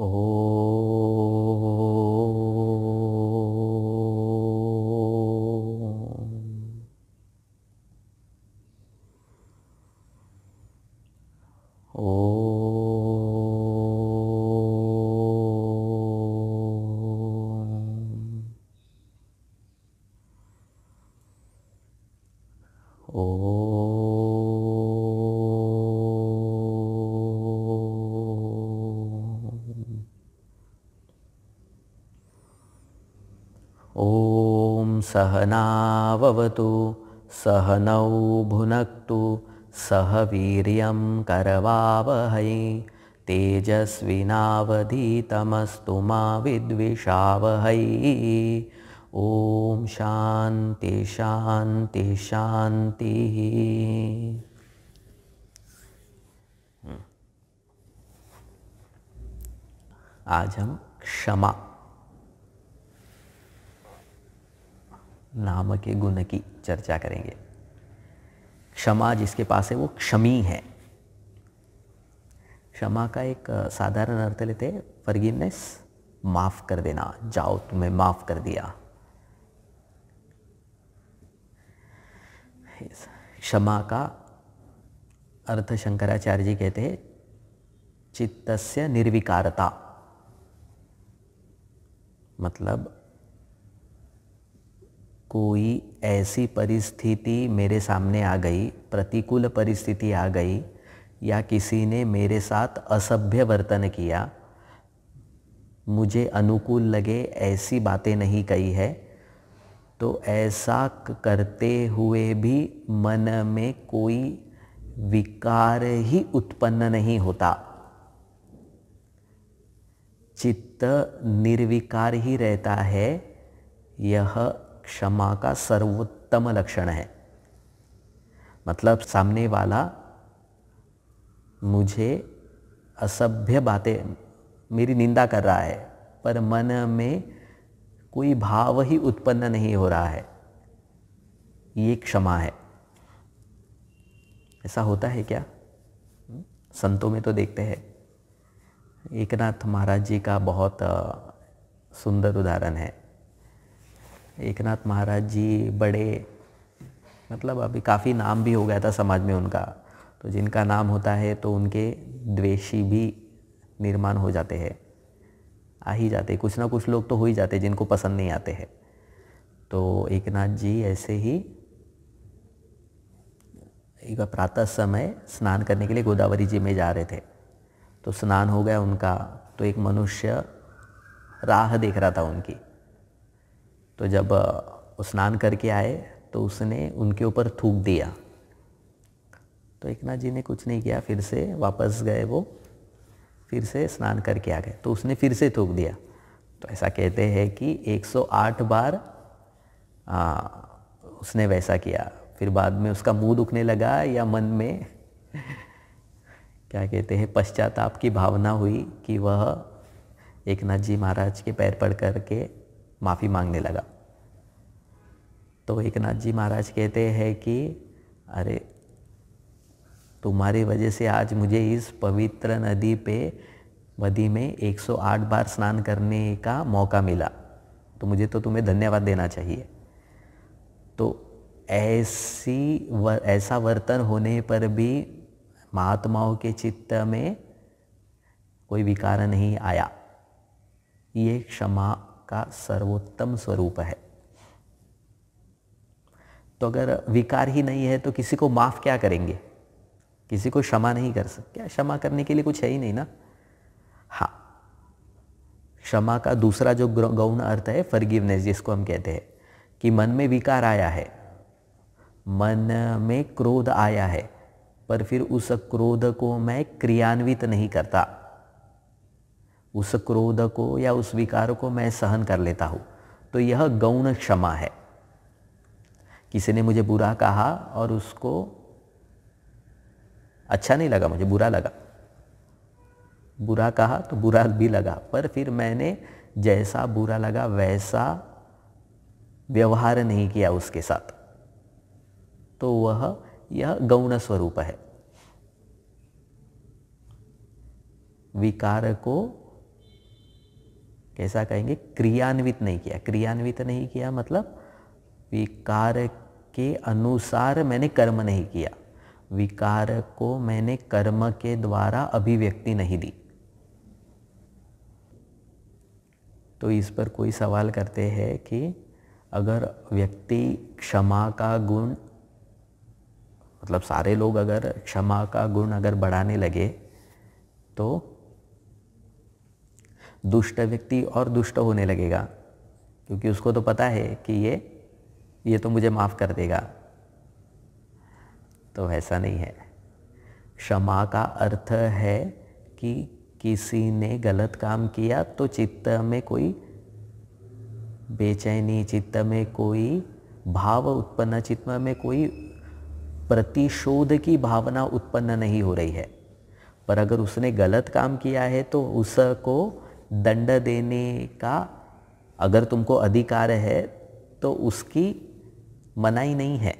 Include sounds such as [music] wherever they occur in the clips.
Oh. सहनावतु सहनौ भुनक्तु सह वीर्यं करवावहै तेजस्विनावधीतमस्तु मा विद्विषावहै ॐ शान्ति शान्ति शान्तिः आज हम क्षमा नाम के गुण की चर्चा करेंगे क्षमा जिसके पास है वो क्षमी है क्षमा का एक साधारण अर्थ लेते हैं फर्गिनेस माफ़ कर देना जाओ तुम्हें माफ़ कर दिया क्षमा का अर्थ शंकराचार्य जी कहते हैं चित्तस्य निर्विकारता मतलब कोई ऐसी परिस्थिति मेरे सामने आ गई प्रतिकूल परिस्थिति आ गई या किसी ने मेरे साथ असभ्य वर्तन किया मुझे अनुकूल लगे ऐसी बातें नहीं कही है तो ऐसा करते हुए भी मन में कोई विकार ही उत्पन्न नहीं होता चित्त निर्विकार ही रहता है यह क्षमा का सर्वोत्तम लक्षण है मतलब सामने वाला मुझे असभ्य बातें मेरी निंदा कर रहा है पर मन में कोई भाव ही उत्पन्न नहीं हो रहा है ये क्षमा है ऐसा होता है क्या संतों में तो देखते हैं एकनाथ महाराज जी का बहुत सुंदर उदाहरण है एकनाथ महाराज जी बड़े मतलब अभी काफ़ी नाम भी हो गया था समाज में उनका तो जिनका नाम होता है तो उनके द्वेषी भी निर्माण हो जाते हैं आ ही जाते कुछ ना कुछ लोग तो हो ही जाते जिनको पसंद नहीं आते हैं तो एक नाथ जी ऐसे ही एक प्रातः समय स्नान करने के लिए गोदावरी जी में जा रहे थे तो स्नान हो गया उनका तो एक मनुष्य राह देख रहा था उनकी तो जब स्नान करके आए तो उसने उनके ऊपर थूक दिया तो एकनाथ जी ने कुछ नहीं किया फिर से वापस गए वो फिर से स्नान करके आ गए तो उसने फिर से थूक दिया तो ऐसा कहते हैं कि 108 बार आ, उसने वैसा किया फिर बाद में उसका मुंह दुखने लगा या मन में [laughs] क्या कहते हैं पश्चाताप की भावना हुई कि वह एक नाथ जी महाराज के पैर पड़ करके माफ़ी मांगने लगा तो एक नाथ जी महाराज कहते हैं कि अरे तुम्हारी वजह से आज मुझे इस पवित्र नदी पे नदी में 108 बार स्नान करने का मौका मिला तो मुझे तो तुम्हें धन्यवाद देना चाहिए तो ऐसी ऐसा वर्तन होने पर भी महात्माओं के चित्त में कोई विकार नहीं आया ये क्षमा का सर्वोत्तम स्वरूप है तो अगर विकार ही नहीं है तो किसी को माफ़ क्या करेंगे किसी को क्षमा नहीं कर सकते क्षमा करने के लिए कुछ है ही नहीं ना हाँ क्षमा का दूसरा जो गौण अर्थ है फर्गिवनेस जिसको हम कहते हैं कि मन में विकार आया है मन में क्रोध आया है पर फिर उस क्रोध को मैं क्रियान्वित नहीं करता उस क्रोध को या उस विकार को मैं सहन कर लेता हूँ तो यह गौण क्षमा है किसी ने मुझे बुरा कहा और उसको अच्छा नहीं लगा मुझे बुरा लगा बुरा कहा तो बुरा भी लगा पर फिर मैंने जैसा बुरा लगा वैसा व्यवहार नहीं किया उसके साथ तो वह यह गौण स्वरूप है विकार को कैसा कहेंगे क्रियान्वित नहीं किया क्रियान्वित नहीं किया मतलब विकार के अनुसार मैंने कर्म नहीं किया विकार को मैंने कर्म के द्वारा अभिव्यक्ति नहीं दी तो इस पर कोई सवाल करते हैं कि अगर व्यक्ति क्षमा का गुण मतलब सारे लोग अगर क्षमा का गुण अगर बढ़ाने लगे तो दुष्ट व्यक्ति और दुष्ट होने लगेगा क्योंकि उसको तो पता है कि ये ये तो मुझे माफ़ कर देगा तो ऐसा नहीं है क्षमा का अर्थ है कि किसी ने गलत काम किया तो चित्त में कोई बेचैनी चित्त में कोई भाव उत्पन्न चित्त में कोई प्रतिशोध की भावना उत्पन्न नहीं हो रही है पर अगर उसने गलत काम किया है तो उसको दंड देने का अगर तुमको अधिकार है तो उसकी मनाही नहीं है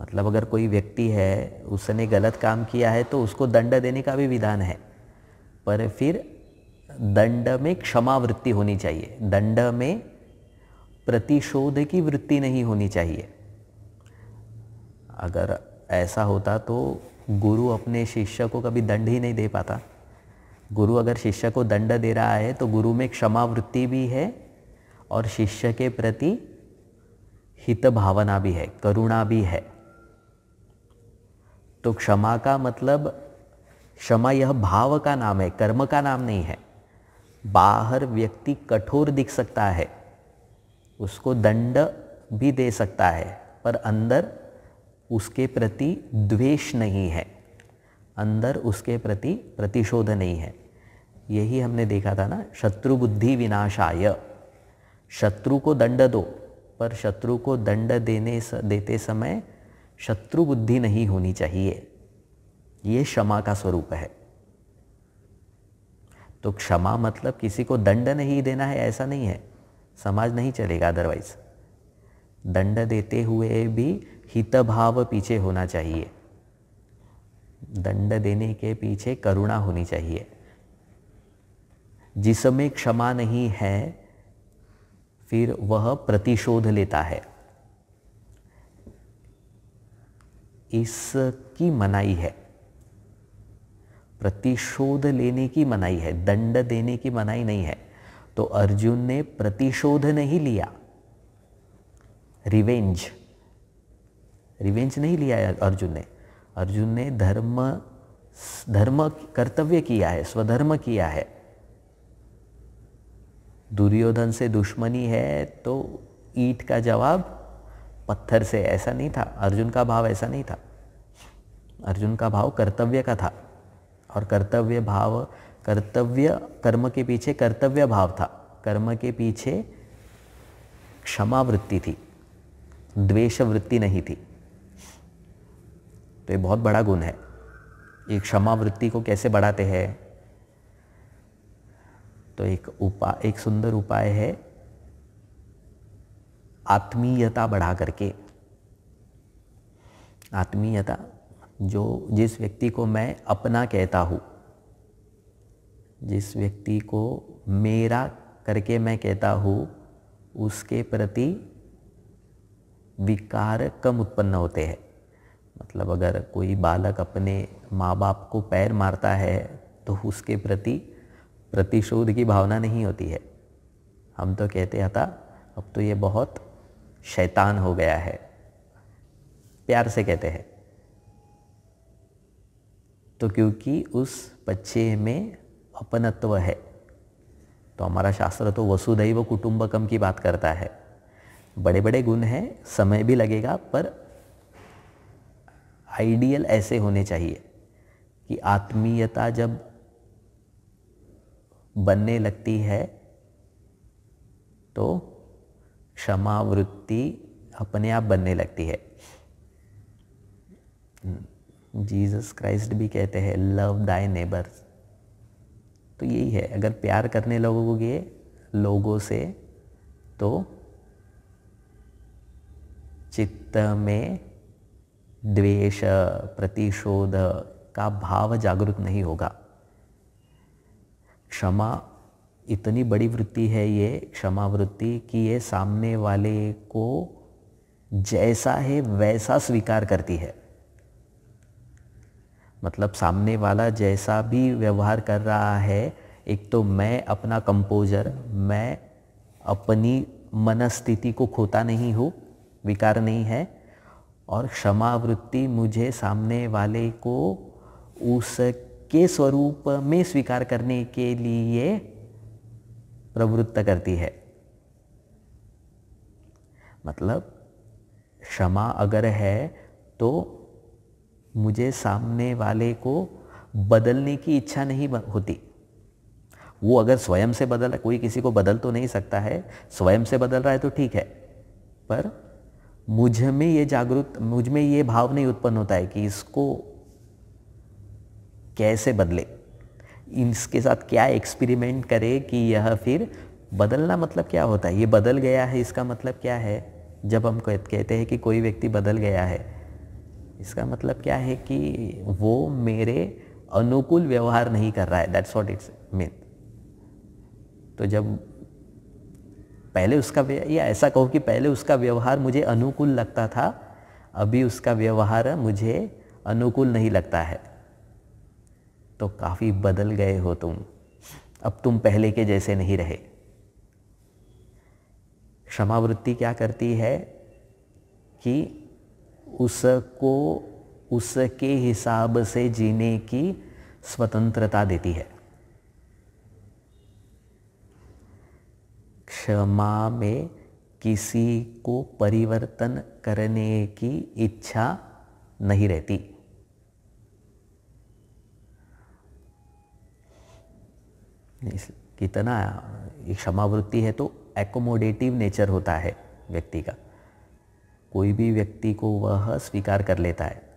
मतलब अगर कोई व्यक्ति है उसने गलत काम किया है तो उसको दंड देने का भी विधान है पर फिर दंड में क्षमा वृत्ति होनी चाहिए दंड में प्रतिशोध की वृत्ति नहीं होनी चाहिए अगर ऐसा होता तो गुरु अपने शिष्य को कभी दंड ही नहीं दे पाता गुरु अगर शिष्य को दंड दे रहा है तो गुरु में क्षमा वृत्ति भी है और शिष्य के प्रति हित भावना भी है करुणा भी है तो क्षमा का मतलब क्षमा यह भाव का नाम है कर्म का नाम नहीं है बाहर व्यक्ति कठोर दिख सकता है उसको दंड भी दे सकता है पर अंदर उसके प्रति द्वेष नहीं है अंदर उसके प्रति प्रतिशोध नहीं है यही हमने देखा था ना शत्रु बुद्धि विनाशाय शत्रु को दंड दो पर शत्रु को दंड देने स, देते समय शत्रु बुद्धि नहीं होनी चाहिए ये क्षमा का स्वरूप है तो क्षमा मतलब किसी को दंड नहीं देना है ऐसा नहीं है समाज नहीं चलेगा अदरवाइज दंड देते हुए भी हितभाव पीछे होना चाहिए दंड देने के पीछे करुणा होनी चाहिए जिसमें क्षमा नहीं है फिर वह प्रतिशोध लेता है इसकी मनाई है प्रतिशोध लेने की मनाई है दंड देने की मनाई नहीं है तो अर्जुन ने प्रतिशोध नहीं लिया रिवेंज रिवेंज नहीं लिया है अर्जुन ने अर्जुन ने धर्म धर्म कर्तव्य किया है स्वधर्म किया है दुर्योधन से दुश्मनी है तो ईट का जवाब पत्थर से ऐसा नहीं था अर्जुन का भाव ऐसा नहीं था अर्जुन का भाव कर्तव्य का था और कर्तव्य भाव कर्तव्य कर्म के पीछे कर्तव्य भाव था कर्म के पीछे क्षमा वृत्ति थी द्वेष वृत्ति नहीं थी तो ये बहुत बड़ा गुण है ये क्षमा वृत्ति को कैसे बढ़ाते हैं तो एक उपाय एक सुंदर उपाय है आत्मीयता बढ़ा करके आत्मीयता जो जिस व्यक्ति को मैं अपना कहता हूँ जिस व्यक्ति को मेरा करके मैं कहता हूँ उसके प्रति विकार कम उत्पन्न होते हैं मतलब अगर कोई बालक अपने माँ बाप को पैर मारता है तो उसके प्रति प्रतिशोध की भावना नहीं होती है हम तो कहते था अब तो ये बहुत शैतान हो गया है प्यार से कहते हैं तो क्योंकि उस बच्चे में अपनत्व है तो हमारा शास्त्र तो वसुधैव कुटुंबकम की बात करता है बड़े बड़े गुण हैं समय भी लगेगा पर आइडियल ऐसे होने चाहिए कि आत्मीयता जब बनने लगती है तो क्षमा वृत्ति अपने आप बनने लगती है जीसस क्राइस्ट भी कहते हैं लव दाई नेबर्स तो यही है अगर प्यार करने लोगों को गए लोगों से तो चित्त में द्वेष प्रतिशोध का भाव जागरूक नहीं होगा क्षमा इतनी बड़ी वृत्ति है ये क्षमा वृत्ति कि ये सामने वाले को जैसा है वैसा स्वीकार करती है मतलब सामने वाला जैसा भी व्यवहार कर रहा है एक तो मैं अपना कंपोजर मैं अपनी मनस्थिति को खोता नहीं हूँ विकार नहीं है और क्षमा वृत्ति मुझे सामने वाले को उसके के स्वरूप में स्वीकार करने के लिए प्रवृत्त करती है मतलब क्षमा अगर है तो मुझे सामने वाले को बदलने की इच्छा नहीं होती वो अगर स्वयं से बदल कोई किसी को बदल तो नहीं सकता है स्वयं से बदल रहा है तो ठीक है पर मुझ में ये जागरूक मुझ में ये भाव नहीं उत्पन्न होता है कि इसको कैसे बदले इसके साथ क्या एक्सपेरिमेंट करे कि यह फिर बदलना मतलब क्या होता है ये बदल गया है इसका मतलब क्या है जब हम कहते हैं कि कोई व्यक्ति बदल गया है इसका मतलब क्या है कि वो मेरे अनुकूल व्यवहार नहीं कर रहा है दैट्स वॉट इट्स मीन तो जब पहले उसका या ऐसा कहो कि पहले उसका व्यवहार मुझे अनुकूल लगता था अभी उसका व्यवहार मुझे अनुकूल नहीं लगता है तो काफ़ी बदल गए हो तुम अब तुम पहले के जैसे नहीं रहे क्षमावृत्ति क्या करती है कि उसको उसके हिसाब से जीने की स्वतंत्रता देती है क्षमा में किसी को परिवर्तन करने की इच्छा नहीं रहती इतना ये क्षमा वृत्ति है तो एकोमोडेटिव नेचर होता है व्यक्ति का कोई भी व्यक्ति को वह स्वीकार कर लेता है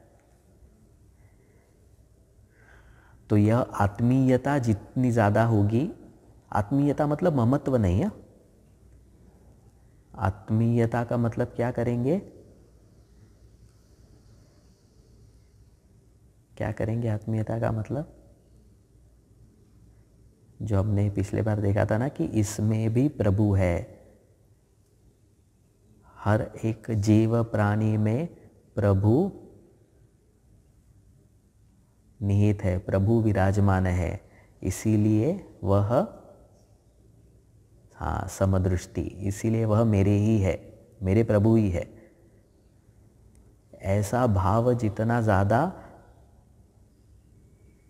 तो यह आत्मीयता जितनी ज़्यादा होगी आत्मीयता मतलब ममत्व नहीं है आत्मीयता का मतलब क्या करेंगे क्या करेंगे आत्मीयता का मतलब जो हमने पिछले बार देखा था ना कि इसमें भी प्रभु है हर एक जीव प्राणी में प्रभु निहित है प्रभु विराजमान है इसीलिए वह हाँ समदृष्टि इसीलिए वह मेरे ही है मेरे प्रभु ही है ऐसा भाव जितना ज़्यादा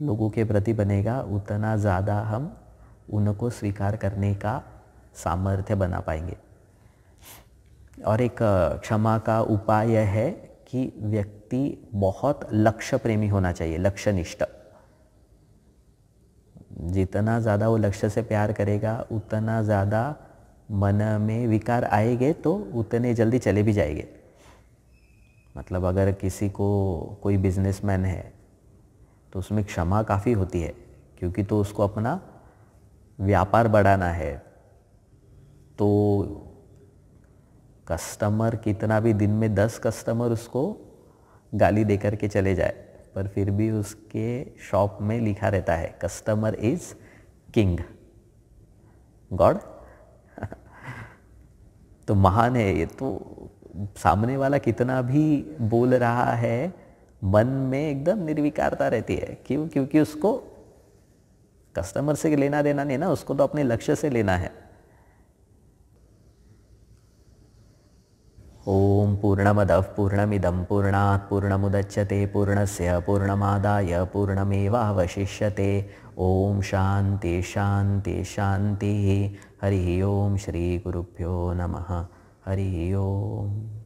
लोगों के प्रति बनेगा उतना ज़्यादा हम उनको स्वीकार करने का सामर्थ्य बना पाएंगे और एक क्षमा का उपाय यह है कि व्यक्ति बहुत लक्ष्य प्रेमी होना चाहिए लक्ष्य निष्ठ जितना ज़्यादा वो लक्ष्य से प्यार करेगा उतना ज़्यादा मन में विकार आएंगे तो उतने जल्दी चले भी जाएंगे मतलब अगर किसी को कोई बिजनेसमैन है तो उसमें क्षमा काफ़ी होती है क्योंकि तो उसको अपना व्यापार बढ़ाना है तो कस्टमर कितना भी दिन में दस कस्टमर उसको गाली दे करके चले जाए पर फिर भी उसके शॉप में लिखा रहता है कस्टमर इज किंग गॉड [laughs] तो महान है ये तो सामने वाला कितना भी बोल रहा है मन में एकदम निर्विकारता रहती है क्यों क्योंकि उसको कस्टमर से लेना देना नहीं ना उसको तो अपने लक्ष्य से लेना है ओम पूर्णमद पूर्णमिदम पूर्णात् मुदच्यते पूर्णस्य पूर्णमादाय पूर्णमेवावशिष्यते ओम शांति शांति शांति हरि ओम श्री गुरुभ्यो नमः हरि ओम